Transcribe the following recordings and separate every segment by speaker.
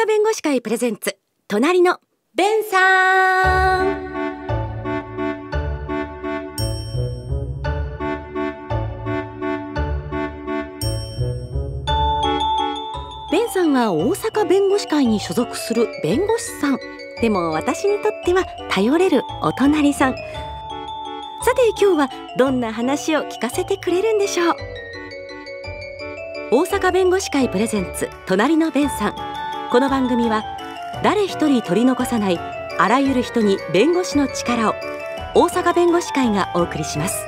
Speaker 1: 中弁護士会プレゼンツ隣のベンさん弁さんは大阪弁護士会に所属する弁護士さんでも私にとっては頼れるお隣さんさて今日はどんな話を聞かせてくれるんでしょう大阪弁護士会プレゼンツ隣の弁さんこの番組は誰一人取り残さないあらゆる人に弁護士の力を大阪弁護士会がお送りします。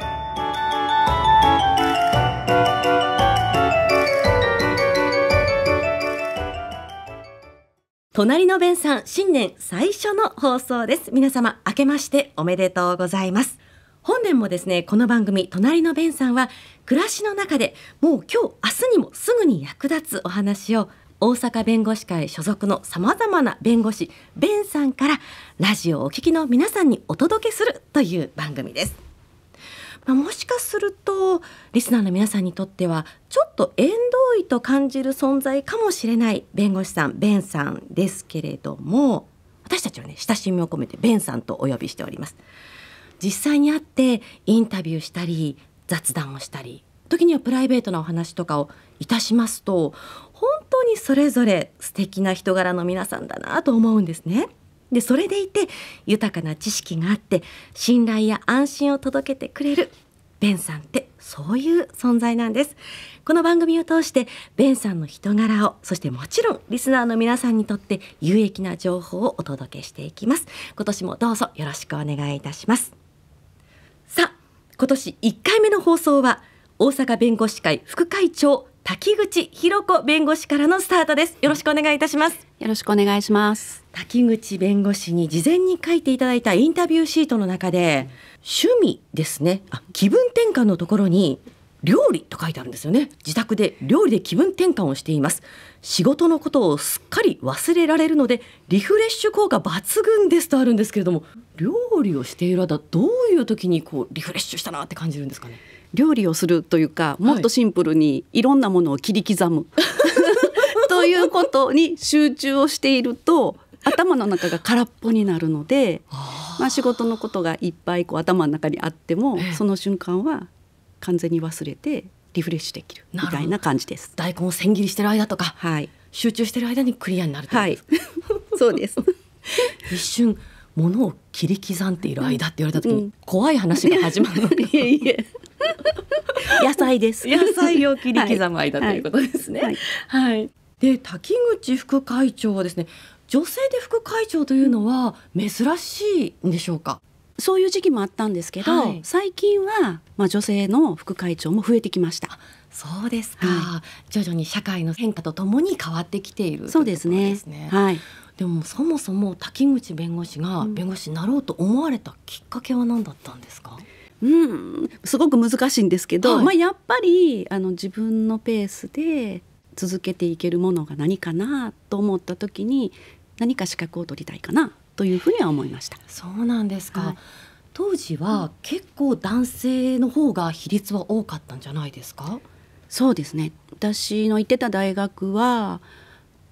Speaker 1: 隣の弁さん新年最初の放送です皆様明けましておめでとうございます本年もですねこの番組隣の弁さんは暮らしの中でもう今日明日にもすぐに役立つお話を大阪弁護士会所属のさまざまな弁護士弁さんからラジオをお聞きの皆さんにお届けするという番組です。まあ、もしかするとリスナーの皆さんにとってはちょっと縁遠いと感じる存在かもしれない弁護士さん弁さんですけれども私たちはね親しみを込めてンさんとお呼びしております。実際に会ってインタビューしたり雑談をしたり時にはプライベートなお話とかをいたしますと本にそれぞれ素敵な人柄の皆さんだなと思うんですね。でそれでいて豊かな知識があって信頼や安心を届けてくれるベンさんってそういう存在なんですこの番組を通してベンさんの人柄をそしてもちろんリスナーの皆さんにとって有益な情報をお届けしていきます今年もどうぞよろしくお願いいたしますさあ今年1回目の放送は大阪弁護士会副会長滝口博子弁護士からのスタートですよろしくお願いいたしますよろしくお願いします滝口弁護士に事前に書いていただいたインタビューシートの中で趣味ですねあ気分転換のところに料理と書いてあるんですよね自宅で料理で気分転換をしています仕事のことをすっかり忘れられるのでリフレッシュ効果抜群ですとあるんですけれども料理をしている間どういう時にこうリフレッシュしたなって感じるんですかね料理をするというかもっとシンプルにいろんなものを切り刻む、はい、ということに集中をしていると頭の中が空っぽになるので、まあ、仕事のことがいっぱいこう頭の中にあっても、その瞬間は完全に忘れてリフレッシュできるみたいな感じです。大根を千切りしてる間とか、はい、集中してる間にクリアになるはい、そうです 一瞬物を切り刻んでいる間って言われた時に、怖い話が始まるので、いえいえ 野菜です。野菜を切り刻む間ということですね。はい。はい、はい、で滝口副会長はですね、女性で副会長というのは珍しいんでしょうか。そういう時期もあったんですけど、はい、最近はまあ女性の副会長も増えてきました。そうですか、はい、徐々に社会の変化とともに変わってきているそうですね。すねはい。でもそもそも滝口弁護士が弁護士になろうと思われたきっかけは何だったんですか。うんうんすごく難しいんですけど、はい、まあ、やっぱりあの自分のペースで続けていけるものが何かなと思った時に何か資格を取りたいかなというふうには思いました。そうなんですか、はい、当時は結構男性の方が比率は多かったんじゃないですかそうですね私の行ってた大学は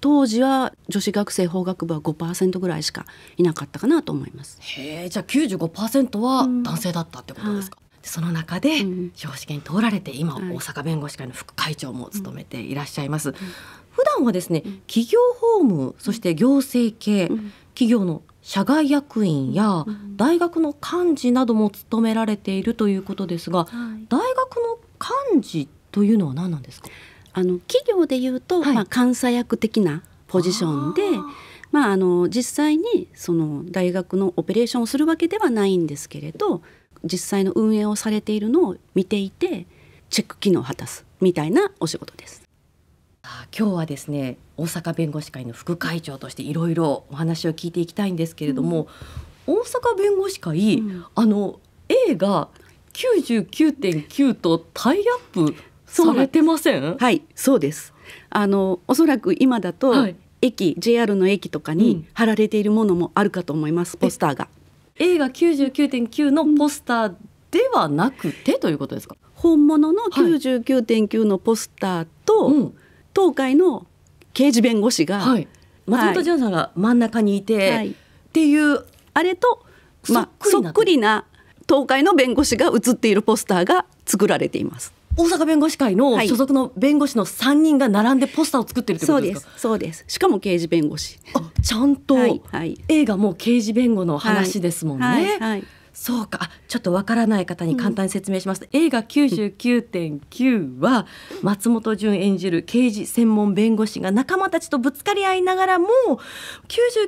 Speaker 1: 当時は女子学生法学部は5%ぐらいしかいなかったかなと思います。へえじゃあ95%は男性だったってことですか、うんはい、その中で司法試験通られて今、うん、大阪弁護士会の副会長も務めていらっしゃいます、うん、普段はですね企業法務そして行政系、企業の社外役員や大学の幹事なども務められているということですが、はい、大学の幹事というのは何なんですかあの企業でいうと、はい、まあ、監査役的なポジションでまあ、あの実際にその大学のオペレーションをするわけではないんですけれど実際の運営をされているのを見ていてチェック機能を果たすみたいなお仕事です。今日はですね大阪弁護士会の副会長としていろいろお話を聞いていきたいんですけれども、うん、大阪弁護士会、うん、あの A が99.9とタイアップされてませんはいそうですあのおそらく今だと、はい、駅 JR の駅とかに貼られているものもあるかと思います、うん、ポスターが映画99.9のポスターではなくてということですか本物の99.9のポスターと、はいうん、東海の刑事弁護士が、はい、松本潤さんが真ん中にいて、はい、っていうあれと、まあ、そっくりな東海の弁護士が写っているポスターが作られています大阪弁護士会の所属の弁護士の三人が並んでポスターを作ってるってことですか、はい、そうですしかも刑事弁護士あちゃんと映画も刑事弁護の話ですもんね、はいはい、そうかちょっとわからない方に簡単に説明します、うん、映画99.9は松本潤演じる刑事専門弁護士が仲間たちとぶつかり合いながらも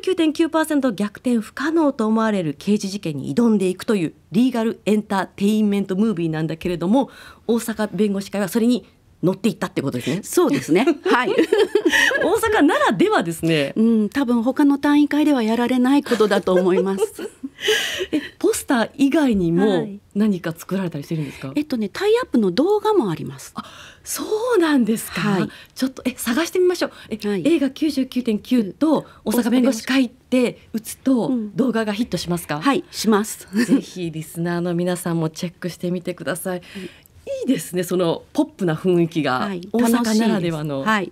Speaker 1: 99.9%逆転不可能と思われる刑事事件に挑んでいくというリーガルエンターテインメントムービーなんだけれども大阪弁護士会はそれに乗っていったってことですね。そうですね。はい。大阪ならではですね。うん、多分他の単位会ではやられないことだと思います。え、ポスター以外にも何か作られたりしてるんですか。はい、えっとね、タイアップの動画もあります。あ、そうなんですか。はい、ちょっとえ探してみましょう。え、はい、映画99.9と大阪弁護士会って打つと動画がヒットしますか。うん、はい、します。ぜひリスナーの皆さんもチェックしてみてください。うんいいですねそのポップな雰囲気が、はい、大阪ならではの。はい、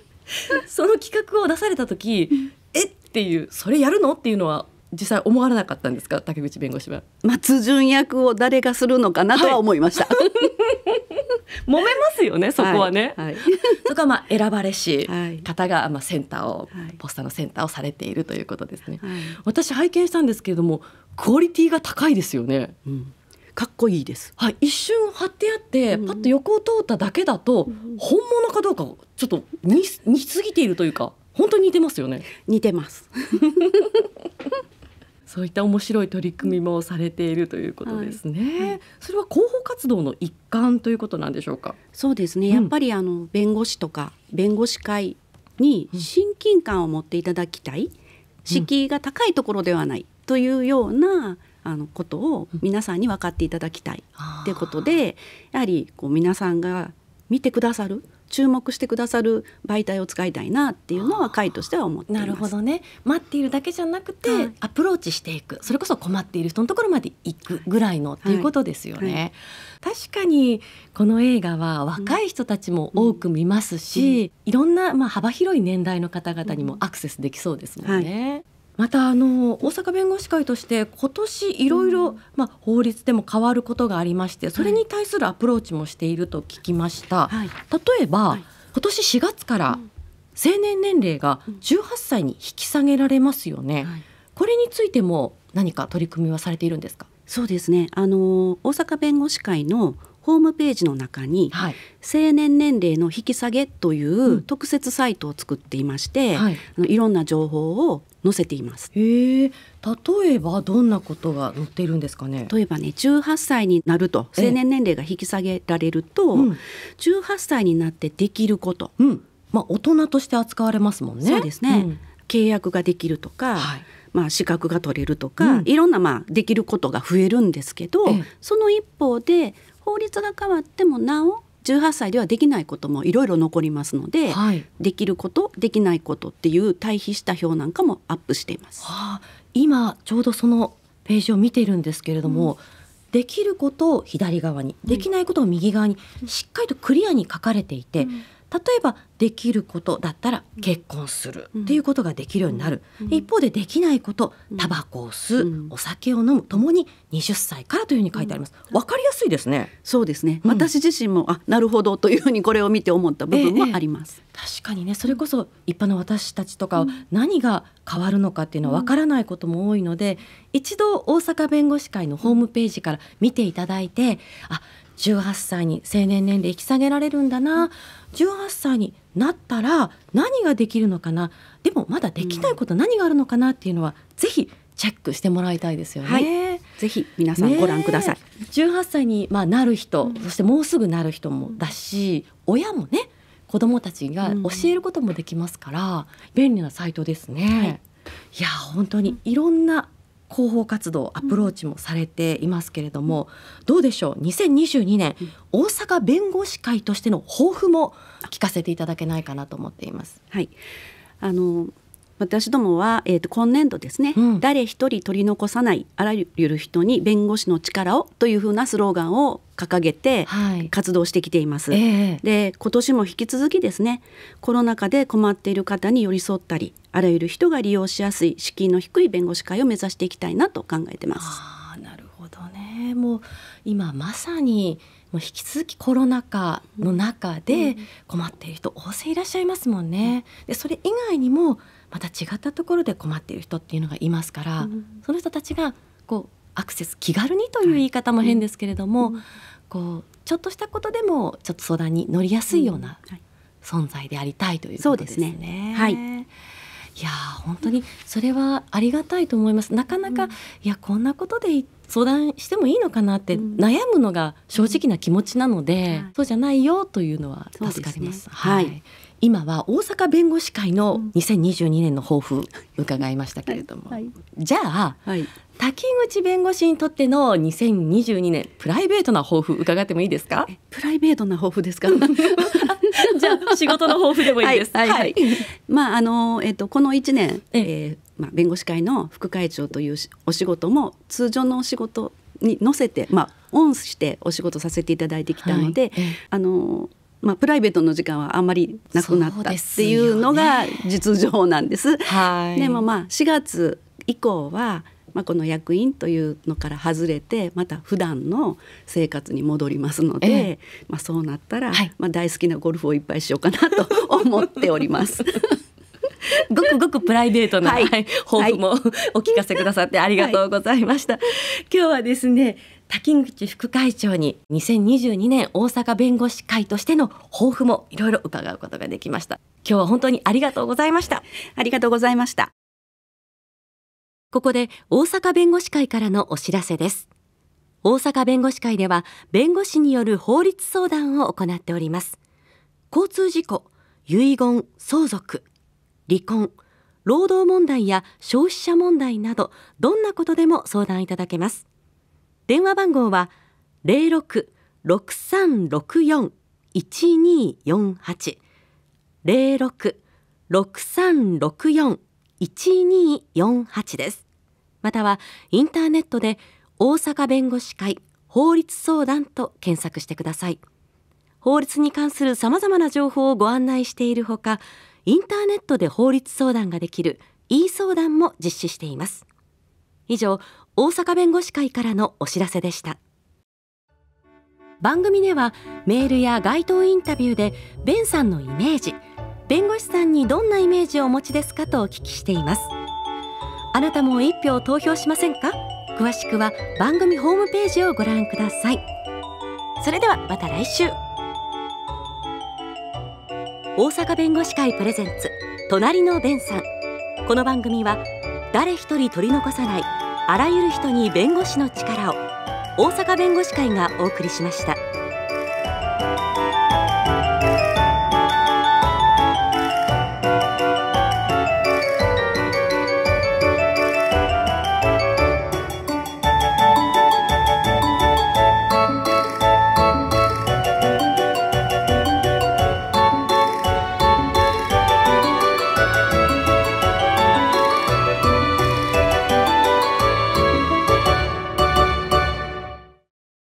Speaker 1: その企画を出された時えっていうそれやるのっていうのは実際思わなかったんですか竹口弁護士は。松潤役を誰がするのかなとは思いました。はい、揉めますよねそこはね。はいはい、そこまあ選ばれし方がまあセンターを、ポスターのセンターをされているということですね。はい、私拝見したんですけれどもクオリティが高いですよね。うんかっこいいです、はい、一瞬貼ってあって、うん、パッと横を通っただけだと、うん、本物かどうかちょっと似似 すぎているというか本当に似てますよね似てます そういった面白い取り組みもされているということですね、はいはい、それは広報活動の一環ということなんでしょうかそうですね、やっぱりあの弁護士とか弁護士会に親近感を持っていただきたい、敷居が高いところではないというようなあのことを皆さんに分かっていただきたいってことで、やはりこう皆さんが見てくださる注目してくださる媒体を使いたいなっていうのは会としては思ってなるほどね待っているだけじゃなくて、はい、アプローチしていくそれこそ困っている人のところまで行くぐらいの、っていうことですよね、はい、確かにこの映画は若い人たちも多く見ますし、うんうん、いろんなまあ幅広い年代の方々にもアクセスできそうですもんね、またあの大阪弁護士会として今年いろいろまあ、法律でも変わることがありましてそれに対するアプローチもしていると聞きました。はい、例えば、はい、今年4月から成年年齢が18歳に引き下げられますよね。はい、これについても何か取り組みはされているんですか。そうですね。あの大阪弁護士会のホームページの中に、はい、成年年齢の引き下げという特設サイトを作っていまして、うんはい、いろんな情報を載せています。例えばどんなことが載ってるんですかね。例えばね、十八歳になると成年年齢が引き下げられると、うん、歳になってできること、うん、まあ大人として扱われますもんね。そうですね。うん、契約ができるとか。はいまあ、資格が取れるとか、うん、いろんなまあできることが増えるんですけど、その一方で法律が変わってもなお18歳ではできないこともいろいろ残りますので、はい、できることできないことっていう対比した表なんかもアップしています。はあ、今ちょうどそのページを見ているんですけれども、うん、できることを左側にできないことを右側にしっかりとクリアに書かれていて、うん、例えばできることだったら結婚するっていうことができるようになる、うん、一方でできないことタバコを吸う、うん、お酒を飲むともに20歳からというふうに書いてあります、わかりやすいですねそうですね、私自身もあなるほどというふうにこれを見て思った部分もあります、えー、確かにねそれこそ一般の私たちとか何が変わるのかっていうのはわからないことも多いので、一度大阪弁護士会のホームページから見ていただいてあ18歳に成年年齢引き下げられるんだな18歳になったら何ができるのかなでもまだできないこと何があるのかなっていうのは、是非チェックしてもらいたいですよね。はい、ぜひ皆さんご覧ください。ね、18歳にまあなる人、うん、そしてもうすぐなる人もだし、親もね子どもたちが教えることもできますから、うん、便利なサイトですね。はい、いや本当にいろんな広報活動アプローチもされていますけれども、うん、どうでしょう2022年、うん、大阪弁護士会としての抱負も聞かせていただけないかなと思っています。はいあの私どもは、えーと、今年度ですね、うん、誰一人取り残さないあらゆる人に弁護士の力をというふうなスローガンを掲げて活動してきています。はい、えー、で今年も引き続きですねコロナ禍で困っている方に寄り添ったりあらゆる人が利用しやすい資金の低い弁護士会を目指していきたいなと考えてます。あなるほどねもう今まさにもう引き続きコロナ禍の中で困っている人大勢いらっしゃいますもんね。でそれ以外にもまた違ったところで困っている人っていうのがいますから、その人たちがこうアクセス気軽にという言い方も変ですけれども、こうちょっとしたことでもちょっと相談に乗りやすいような存在でありたいということですね。すねはいいや本当にそれはありがたいと思います。なかなか、いやこんなことで言って相談してもいいのかなって悩むのが正直な気持ちなので、そうじゃないよというのは助かります。すね、はい、はい今は大阪弁護士会の2022年の抱負伺いましたけれども、はいはい、じゃあ、はい、滝口弁護士にとっての2022年プライベートな抱負伺ってもいいですかプライベートな抱負ですか 仕事の抱負でもいいです。はい、はい、まああのえっとこの一年、ええー、まあ弁護士会の副会長というお仕事も通常のお仕事に乗せて、まあオンしてお仕事させていただいてきたので、はい、あの。まあ、プライベートの時間はあんまりなくなったっていうのが実情なんです。ですね、でもまあ4月以降はまあ、この役員というのから外れてまた普段の生活に戻りますので、ええ、まあ、そうなったら、はい、まあ、大好きなゴルフをいっぱいしようかなと思っております。ごくごくプライベートな、はいはい、抱負もお聞かせくださってありがとうございました。はい、今日はですね滝口副会長に2022年大阪弁護士会としての抱負もいろいろ伺うことができました。今日は本当にありがとうございました。ありがとうございました。ここで大阪弁護士会からのお知らせです大阪弁護士会では弁護士による法律相談を行っております交通事故、遺言、相続、離婚、労働問題や消費者問題などどんなことでも相談いただけます電話番号は06-6364-1248 06-6364-1248 1248ですまたはインターネットで大阪弁護士会法律相談と検索してください法律に関する様々な情報をご案内しているほかインターネットで法律相談ができる e 相談も実施しています以上大阪弁護士会からのお知らせでした番組ではメールや街頭インタビューでベンさんのイメージ弁護士さんにどんなイメージをお持ちですかとお聞きしていますあなたも1票投票しませんか詳しくは番組ホームページをご覧くださいそれではまた来週大阪弁護士会プレゼンツ隣の弁さんこの番組は誰一人取り残さないあらゆる人に弁護士の力を大阪弁護士会がお送りしました。